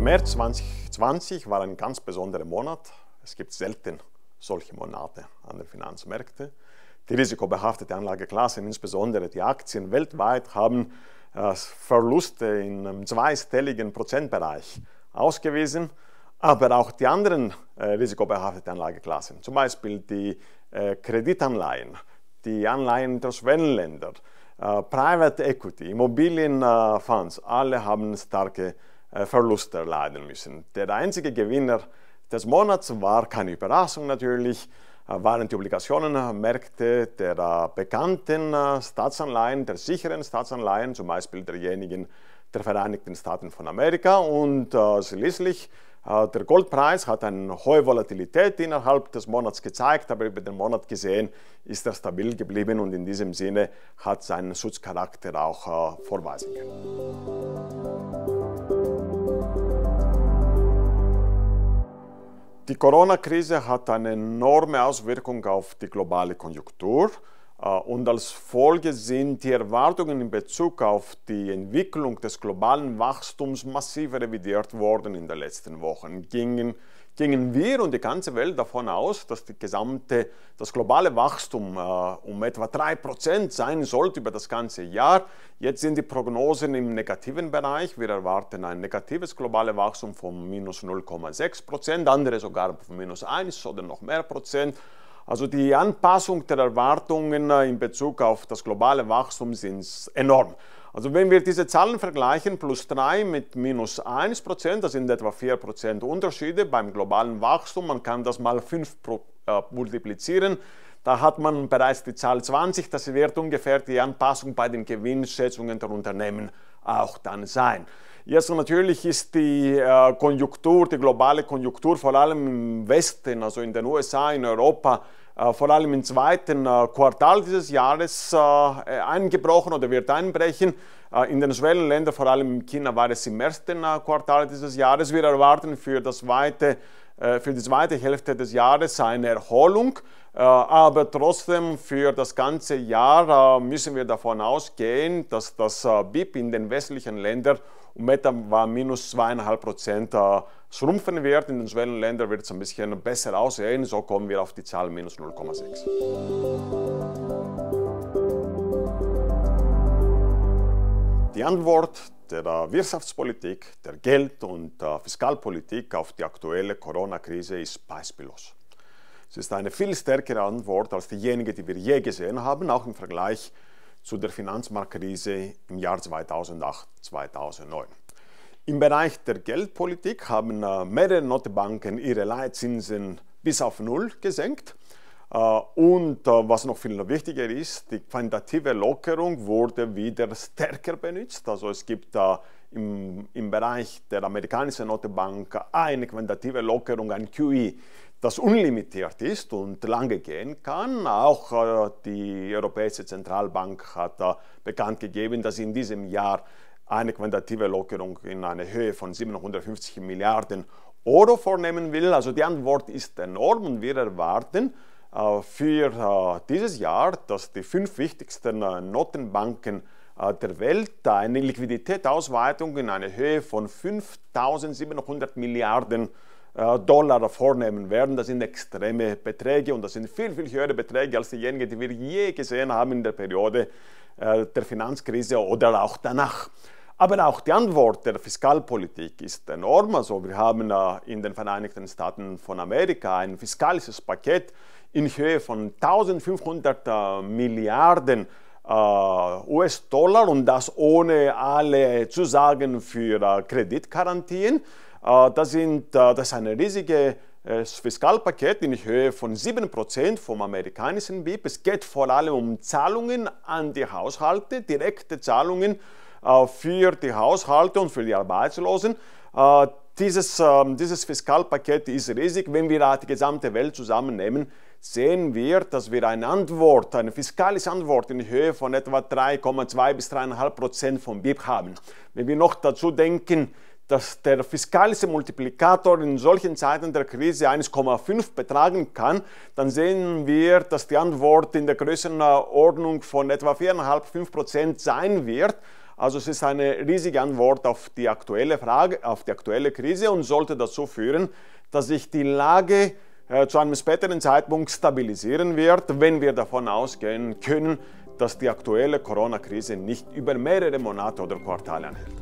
März 2020 war ein ganz besonderer Monat. Es gibt selten solche Monate an den Finanzmärkten. Die risikobehaftete Anlageklassen, insbesondere die Aktien weltweit, haben äh, Verluste in einem zweistelligen Prozentbereich ausgewiesen. Aber auch die anderen äh, risikobehafteten Anlageklassen, zum Beispiel die äh, Kreditanleihen, die Anleihen der Schwellenländer, äh, Private Equity, Immobilienfonds, alle haben starke äh, Verluste erleiden müssen. Der einzige Gewinner des Monats war keine Überraschung natürlich, äh, waren die Obligationenmärkte äh, der bekannten Staatsanleihen, der sicheren Staatsanleihen, zum Beispiel derjenigen der Vereinigten Staaten von Amerika und schließlich der Goldpreis hat eine hohe Volatilität innerhalb des Monats gezeigt, aber über den Monat gesehen ist er stabil geblieben und in diesem Sinne hat seinen Schutzcharakter auch vorweisen können. Die Corona-Krise hat eine enorme Auswirkung auf die globale Konjunktur äh, und als Folge sind die Erwartungen in Bezug auf die Entwicklung des globalen Wachstums massiv revidiert worden in den letzten Wochen, gingen gingen wir und die ganze Welt davon aus, dass gesamte, das globale Wachstum äh, um etwa 3% sein sollte über das ganze Jahr. Jetzt sind die Prognosen im negativen Bereich. Wir erwarten ein negatives globales Wachstum von minus 0,6%, andere sogar von minus 1 oder noch mehr Prozent. Also die Anpassung der Erwartungen äh, in Bezug auf das globale Wachstum sind enorm. Also wenn wir diese Zahlen vergleichen, plus 3 mit minus 1 Prozent, das sind etwa 4 Prozent Unterschiede beim globalen Wachstum, man kann das mal 5 äh, multiplizieren, da hat man bereits die Zahl 20, das wird ungefähr die Anpassung bei den Gewinnschätzungen der Unternehmen auch dann sein. Jetzt natürlich ist die äh, Konjunktur, die globale Konjunktur, vor allem im Westen, also in den USA, in Europa, äh, vor allem im zweiten äh, Quartal dieses Jahres äh, eingebrochen oder wird einbrechen. In den Schwellenländern, vor allem in China, war es im ersten Quartal dieses Jahres. Wir erwarten für, das zweite, für die zweite Hälfte des Jahres eine Erholung. Aber trotzdem für das ganze Jahr müssen wir davon ausgehen, dass das BIP in den westlichen Ländern um etwa minus zweieinhalb Prozent schrumpfen wird. In den Schwellenländern wird es ein bisschen besser aussehen. So kommen wir auf die Zahl minus 0,6. Die Antwort der Wirtschaftspolitik, der Geld- und Fiskalpolitik auf die aktuelle Corona-Krise ist beispiellos. Es ist eine viel stärkere Antwort als diejenige, die wir je gesehen haben, auch im Vergleich zu der Finanzmarktkrise im Jahr 2008, 2009. Im Bereich der Geldpolitik haben äh, mehrere Notenbanken ihre Leitzinsen bis auf Null gesenkt. Äh, und äh, was noch viel wichtiger ist, die quantitative Lockerung wurde wieder stärker benutzt. Also es gibt im, im Bereich der amerikanischen Notenbank eine quantitative Lockerung, ein QE, das unlimitiert ist und lange gehen kann. Auch die Europäische Zentralbank hat bekannt gegeben, dass sie in diesem Jahr eine quantitative Lockerung in einer Höhe von 750 Milliarden Euro vornehmen will. Also die Antwort ist enorm und wir erwarten äh, für äh, dieses Jahr, dass die fünf wichtigsten äh, Notenbanken der Welt eine Liquiditätsausweitung in einer Höhe von 5.700 Milliarden Dollar vornehmen werden. Das sind extreme Beträge und das sind viel, viel höhere Beträge als diejenigen, die wir je gesehen haben in der Periode der Finanzkrise oder auch danach. Aber auch die Antwort der Fiskalpolitik ist enorm. Also wir haben in den Vereinigten Staaten von Amerika ein fiskalisches Paket in Höhe von 1500 äh, Milliarden äh, US-Dollar und das ohne alle Zusagen für äh, Kreditgarantien. Das, sind, das ist ein riesiges Fiskalpaket in Höhe von 7% vom amerikanischen BIP. Es geht vor allem um Zahlungen an die Haushalte, direkte Zahlungen äh, für die Haushalte und für die Arbeitslosen. Äh, dieses, ähm, dieses Fiskalpaket ist riesig. Wenn wir die gesamte Welt zusammennehmen, sehen wir, dass wir eine Antwort, eine fiskalische Antwort in Höhe von etwa 3,2 bis 3,5 Prozent vom BIP haben. Wenn wir noch dazu denken, dass der fiskalische Multiplikator in solchen Zeiten der Krise 1,5 betragen kann, dann sehen wir, dass die Antwort in der Größenordnung von etwa 4,5-5 Prozent sein wird. Also es ist eine riesige Antwort auf die aktuelle Frage, auf die aktuelle Krise und sollte dazu führen, dass sich die Lage äh, zu einem späteren Zeitpunkt stabilisieren wird, wenn wir davon ausgehen können, dass die aktuelle Corona-Krise nicht über mehrere Monate oder Quartale anhält.